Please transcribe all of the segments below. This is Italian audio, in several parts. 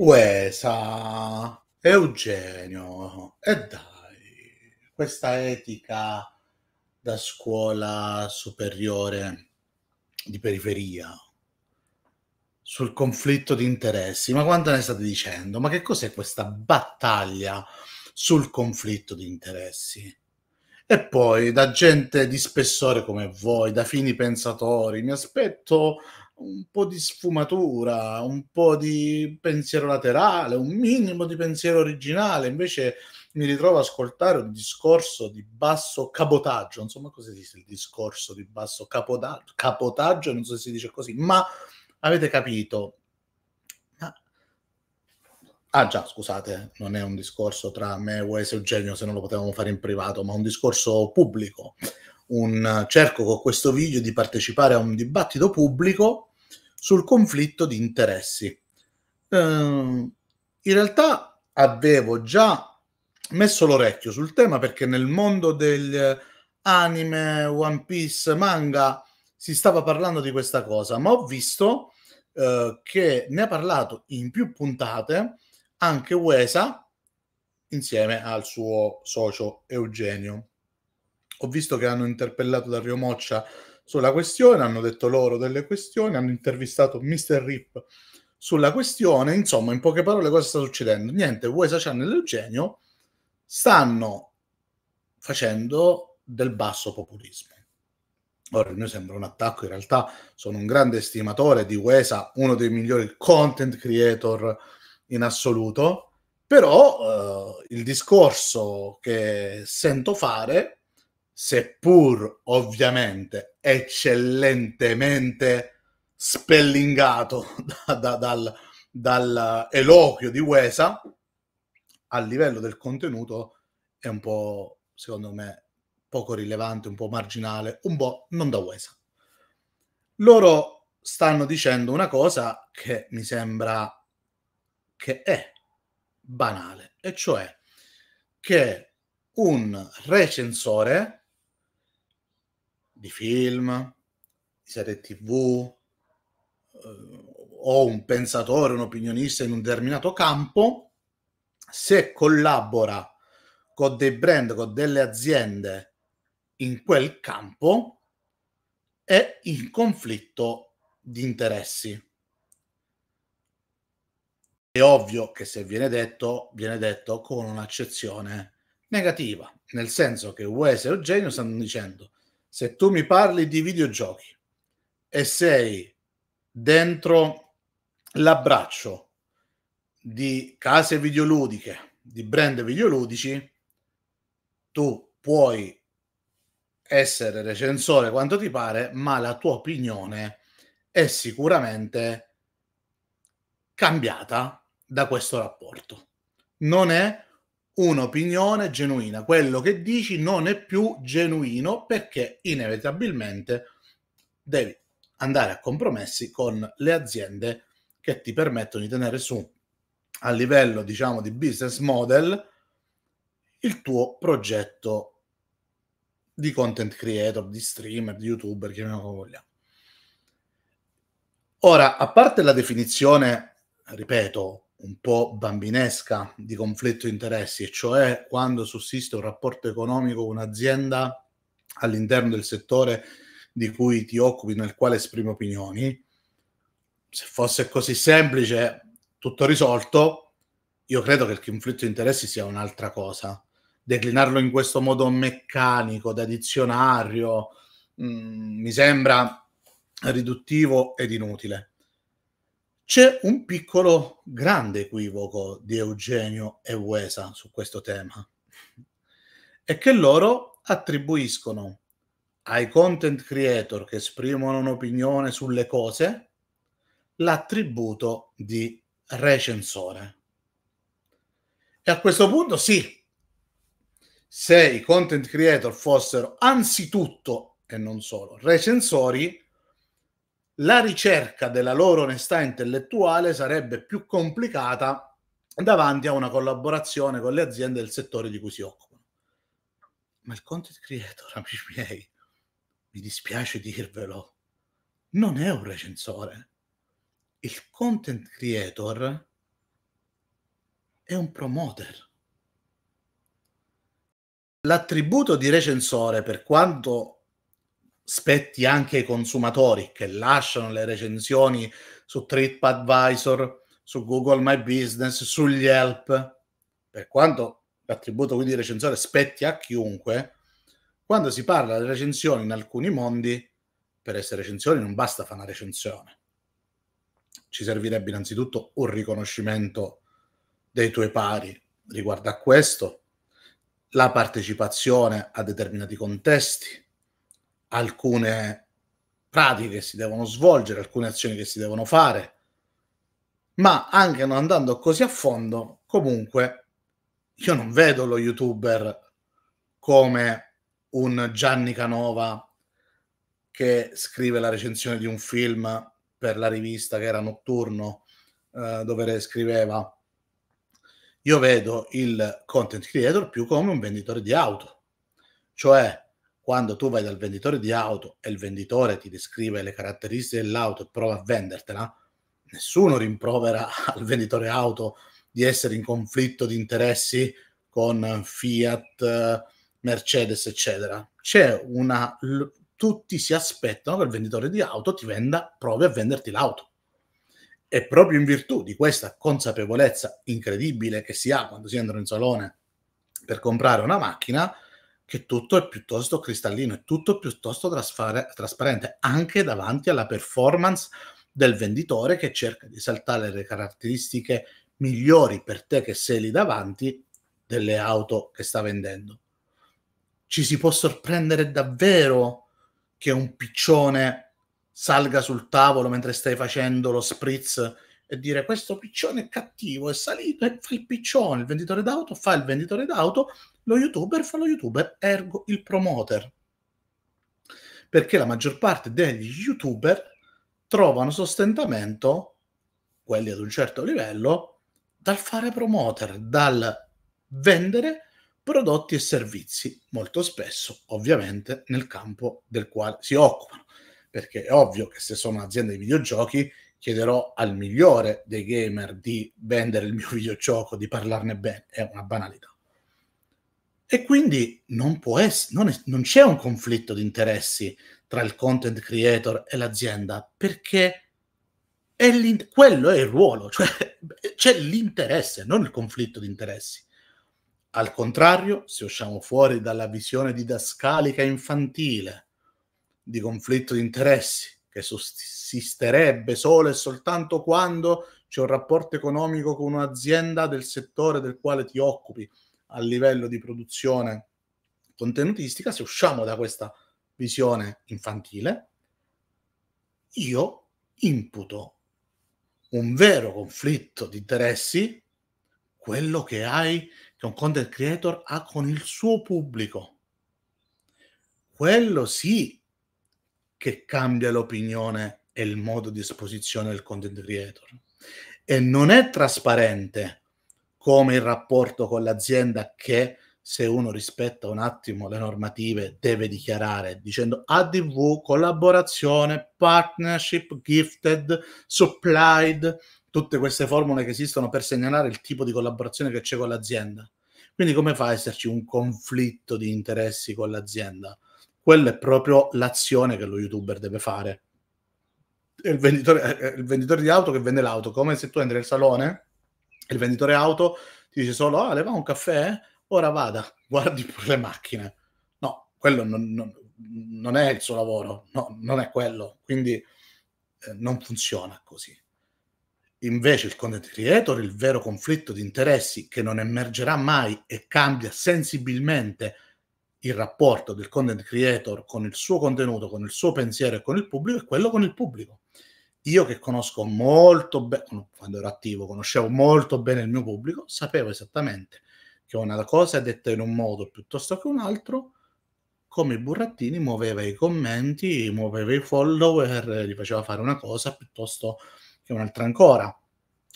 Uesa, Eugenio, e dai, questa etica da scuola superiore di periferia sul conflitto di interessi, ma quanto ne state dicendo? Ma che cos'è questa battaglia sul conflitto di interessi? E poi da gente di spessore come voi, da fini pensatori, mi aspetto un po' di sfumatura, un po' di pensiero laterale, un minimo di pensiero originale, invece mi ritrovo ad ascoltare un discorso di basso cabotaggio, insomma cosa si dice il discorso di basso capotaggio, capotaggio non so se si dice così, ma avete capito. Ah già, scusate, non è un discorso tra me, Wes e Eugenio, se non lo potevamo fare in privato, ma un discorso pubblico. Un, cerco con questo video di partecipare a un dibattito pubblico sul conflitto di interessi. Ehm, in realtà avevo già messo l'orecchio sul tema perché nel mondo degli anime, One Piece, manga si stava parlando di questa cosa, ma ho visto eh, che ne ha parlato in più puntate anche Uesa insieme al suo socio Eugenio. Ho visto che hanno interpellato Dario Moccia sulla questione, hanno detto loro delle questioni, hanno intervistato Mr. Rip sulla questione, insomma, in poche parole cosa sta succedendo? Niente, USA Channel e Eugenio stanno facendo del basso populismo. Ora, il mio sembra un attacco, in realtà sono un grande stimatore di Uesa, uno dei migliori content creator in assoluto, però eh, il discorso che sento fare seppur ovviamente eccellentemente spellingato da, da, dal, dal eloquio di Uesa, a livello del contenuto è un po', secondo me, poco rilevante, un po' marginale, un po' non da Uesa. Loro stanno dicendo una cosa che mi sembra che è banale, e cioè che un recensore di film, di serie tv, eh, o un pensatore, un opinionista in un determinato campo, se collabora con dei brand, con delle aziende in quel campo, è in conflitto di interessi. È ovvio che se viene detto, viene detto con un'accezione negativa, nel senso che Wes e Eugenio stanno dicendo se tu mi parli di videogiochi e sei dentro l'abbraccio di case videoludiche, di brand videoludici, tu puoi essere recensore quanto ti pare, ma la tua opinione è sicuramente cambiata da questo rapporto. Non è un'opinione genuina. Quello che dici non è più genuino perché inevitabilmente devi andare a compromessi con le aziende che ti permettono di tenere su a livello, diciamo, di business model il tuo progetto di content creator, di streamer, di youtuber, chiamiamolo come vogliamo. Ora, a parte la definizione, ripeto, un po' bambinesca di conflitto interessi, e cioè quando sussiste un rapporto economico con un'azienda all'interno del settore di cui ti occupi, nel quale esprimi opinioni. Se fosse così semplice, tutto risolto, io credo che il conflitto interessi sia un'altra cosa. Declinarlo in questo modo meccanico, da dizionario, mh, mm, mi sembra riduttivo ed inutile. C'è un piccolo grande equivoco di Eugenio e Uesa su questo tema, è che loro attribuiscono ai content creator che esprimono un'opinione sulle cose l'attributo di recensore. E a questo punto sì, se i content creator fossero anzitutto e non solo recensori, la ricerca della loro onestà intellettuale sarebbe più complicata davanti a una collaborazione con le aziende del settore di cui si occupano. Ma il content creator, amici miei, mi dispiace dirvelo, non è un recensore. Il content creator è un promoter. L'attributo di recensore, per quanto spetti anche ai consumatori che lasciano le recensioni su TripAdvisor, su Google My Business, sugli Help, per quanto l'attributo quindi recensore spetti a chiunque, quando si parla di recensioni in alcuni mondi, per essere recensioni non basta fare una recensione. Ci servirebbe innanzitutto un riconoscimento dei tuoi pari riguardo a questo, la partecipazione a determinati contesti, alcune pratiche che si devono svolgere, alcune azioni che si devono fare, ma anche non andando così a fondo, comunque io non vedo lo youtuber come un Gianni Canova che scrive la recensione di un film per la rivista che era notturno eh, dove scriveva io vedo il content creator più come un venditore di auto cioè quando tu vai dal venditore di auto e il venditore ti descrive le caratteristiche dell'auto e prova a vendertela, nessuno rimprovera al venditore auto di essere in conflitto di interessi con Fiat, Mercedes, eccetera. C'è una... tutti si aspettano che il venditore di auto ti venda, provi a venderti l'auto. E proprio in virtù di questa consapevolezza incredibile che si ha quando si entra in salone per comprare una macchina, che tutto è piuttosto cristallino, è tutto piuttosto trasfare, trasparente, anche davanti alla performance del venditore che cerca di saltare le caratteristiche migliori per te che sei lì davanti delle auto che sta vendendo. Ci si può sorprendere davvero che un piccione salga sul tavolo mentre stai facendo lo spritz e dire questo piccione è cattivo, è salito e fa il piccione, il venditore d'auto fa il venditore d'auto lo youtuber fa lo youtuber, ergo il promoter. Perché la maggior parte degli youtuber trovano sostentamento, quelli ad un certo livello, dal fare promoter, dal vendere prodotti e servizi, molto spesso ovviamente nel campo del quale si occupano. Perché è ovvio che se sono aziende di videogiochi chiederò al migliore dei gamer di vendere il mio videogioco, di parlarne bene, è una banalità. E quindi non, può essere, non, è, non c'è un conflitto di interessi tra il content creator e l'azienda perché è quello è il ruolo, cioè c'è l'interesse, non il conflitto di interessi. Al contrario, se usciamo fuori dalla visione didascalica infantile di conflitto di interessi che sussisterebbe solo e soltanto quando c'è un rapporto economico con un'azienda del settore del quale ti occupi, a livello di produzione contenutistica, se usciamo da questa visione infantile, io imputo un vero conflitto di interessi, quello che hai, che un content creator ha con il suo pubblico. Quello sì che cambia l'opinione e il modo di esposizione del content creator. E non è trasparente come il rapporto con l'azienda che se uno rispetta un attimo le normative deve dichiarare dicendo ADV, collaborazione, partnership, gifted, supplied, tutte queste formule che esistono per segnalare il tipo di collaborazione che c'è con l'azienda. Quindi come fa a esserci un conflitto di interessi con l'azienda? Quella è proprio l'azione che lo youtuber deve fare. Il venditore, il venditore di auto che vende l'auto, come se tu entri nel salone il venditore auto ti dice solo, ah, le va un caffè? Ora vada, guardi pure le macchine. No, quello non, non, non è il suo lavoro, no, non è quello. Quindi eh, non funziona così. Invece il content creator, il vero conflitto di interessi che non emergerà mai e cambia sensibilmente il rapporto del content creator con il suo contenuto, con il suo pensiero e con il pubblico, è quello con il pubblico io che conosco molto bene, quando ero attivo, conoscevo molto bene il mio pubblico, sapevo esattamente che una cosa è detta in un modo piuttosto che un altro, come i burattini muoveva i commenti, muoveva i follower, gli faceva fare una cosa piuttosto che un'altra ancora.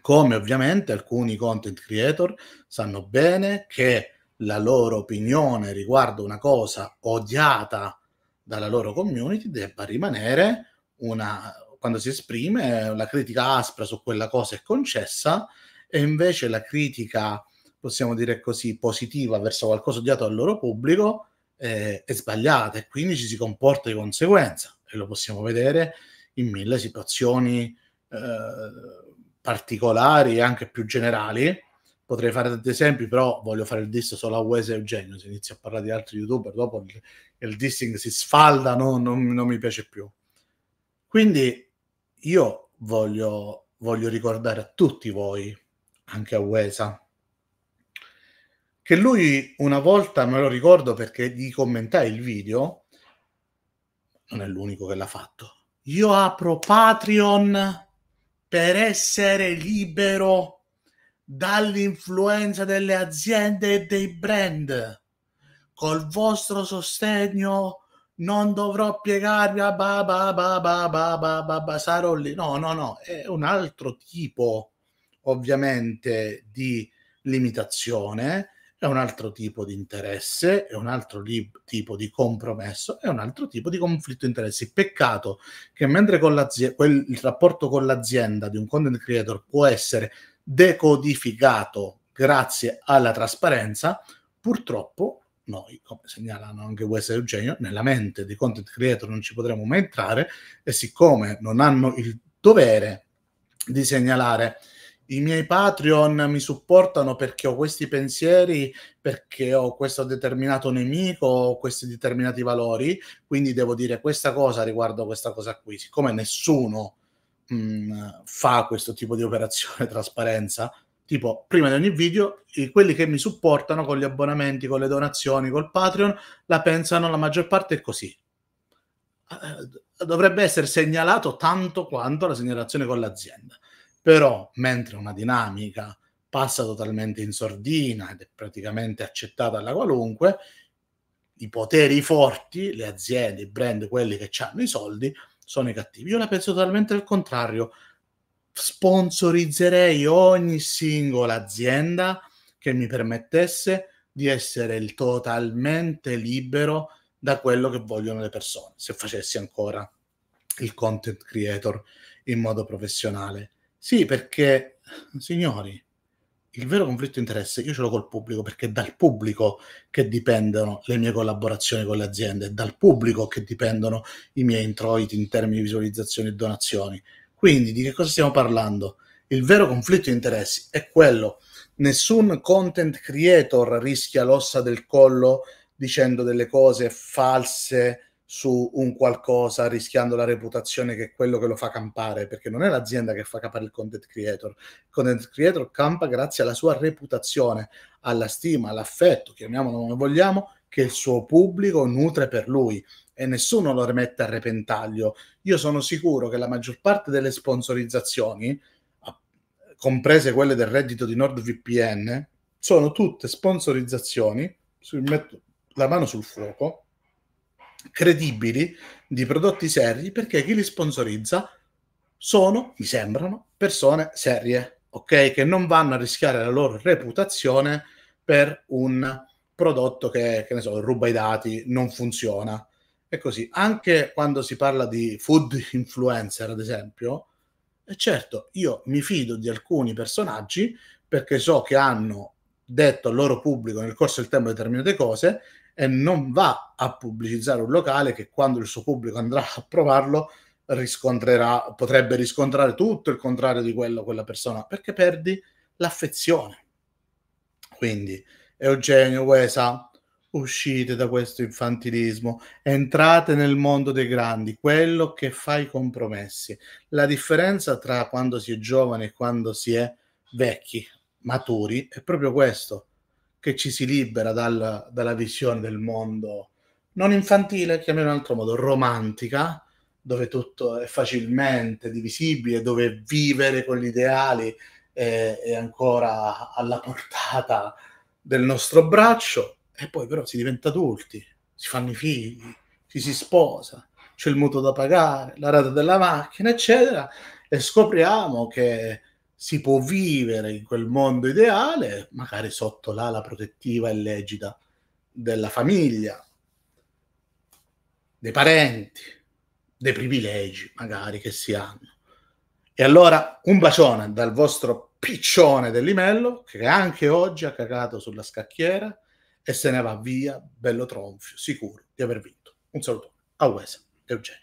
Come ovviamente alcuni content creator sanno bene che la loro opinione riguardo una cosa odiata dalla loro community debba rimanere una, quando si esprime, la critica aspra su quella cosa è concessa e invece la critica, possiamo dire così, positiva verso qualcosa odiato al loro pubblico eh, è sbagliata e quindi ci si comporta di conseguenza e lo possiamo vedere in mille situazioni eh, particolari e anche più generali. Potrei fare tanti esempi, però voglio fare il diss solo a Wes e Eugenio. Se inizio a parlare di altri youtuber, dopo il, il dissing si sfalda, no, non, non mi piace più. Quindi io voglio, voglio ricordare a tutti voi, anche a Uesa, che lui una volta, me lo ricordo perché gli commentai il video, non è l'unico che l'ha fatto, io apro Patreon per essere libero dall'influenza delle aziende e dei brand. Col vostro sostegno non dovrò piegarmi a ba ba ba ba ba ba ba, ba sarò lì. No, no, no, è un altro tipo ovviamente di limitazione, è un altro tipo di interesse, è un altro li- tipo di compromesso, è un altro tipo di conflitto di interessi. Peccato che mentre quel, il rapporto con l'azienda di un content creator può essere decodificato grazie alla trasparenza, purtroppo noi, come segnalano anche Wes e Eugenio, nella mente dei content creator non ci potremo mai entrare e siccome non hanno il dovere di segnalare i miei Patreon mi supportano perché ho questi pensieri, perché ho questo determinato nemico, ho questi determinati valori, quindi devo dire questa cosa riguardo questa cosa qui. Siccome nessuno mh, mm, fa questo tipo di operazione trasparenza, tipo prima di ogni video, i, quelli che mi supportano con gli abbonamenti, con le donazioni, col Patreon, la pensano la maggior parte è così. Eh, dovrebbe essere segnalato tanto quanto la segnalazione con l'azienda. Però, mentre una dinamica passa totalmente in sordina ed è praticamente accettata alla qualunque, i poteri forti, le aziende, i brand, quelli che hanno i soldi, sono i cattivi. Io la penso totalmente al contrario sponsorizzerei ogni singola azienda che mi permettesse di essere il totalmente libero da quello che vogliono le persone, se facessi ancora il content creator in modo professionale. Sì, perché, signori, il vero conflitto di interesse io ce l'ho col pubblico perché è dal pubblico che dipendono le mie collaborazioni con le aziende, è dal pubblico che dipendono i miei introiti in termini di visualizzazioni e donazioni. Quindi di che cosa stiamo parlando? Il vero conflitto di interessi è quello. Nessun content creator rischia l'ossa del collo dicendo delle cose false su un qualcosa, rischiando la reputazione che è quello che lo fa campare, perché non è l'azienda che fa campare il content creator. Il content creator campa grazie alla sua reputazione, alla stima, all'affetto, chiamiamolo come vogliamo, che il suo pubblico nutre per lui e nessuno lo rimette a repentaglio. Io sono sicuro che la maggior parte delle sponsorizzazioni, comprese quelle del reddito di NordVPN, sono tutte sponsorizzazioni, metto la mano sul fuoco, credibili di prodotti seri perché chi li sponsorizza sono, mi sembrano, persone serie, ok? Che non vanno a rischiare la loro reputazione per un prodotto che, che ne so, ruba i dati, non funziona. E così, anche quando si parla di food influencer, ad esempio, e certo, io mi fido di alcuni personaggi perché so che hanno detto al loro pubblico nel corso del tempo determinate cose e non va a pubblicizzare un locale che quando il suo pubblico andrà a provarlo riscontrerà, potrebbe riscontrare tutto il contrario di quello quella persona perché perdi l'affezione. Quindi Eugenio Uesa, ah, uscite da questo infantilismo, entrate nel mondo dei grandi, quello che fa i compromessi. La differenza tra quando si è giovani e quando si è vecchi, maturi, è proprio questo, che ci si libera dal, dalla visione del mondo non infantile, chiamiamolo in un altro modo, romantica, dove tutto è facilmente divisibile, dove vivere con gli ideali è, è ancora alla portata del nostro braccio e poi però si diventa adulti, si fanno i figli, ci si sposa, c'è il mutuo da pagare, la rata della macchina, eccetera, e scopriamo che si può vivere in quel mondo ideale, magari sotto l'ala protettiva e legida della famiglia, dei parenti, dei privilegi magari che si hanno. E allora un bacione dal vostro piccione dell'imello che anche oggi ha cagato sulla scacchiera e se ne va via bello tronfio, sicuro di aver vinto. Un saluto a Wesa e Eugenio.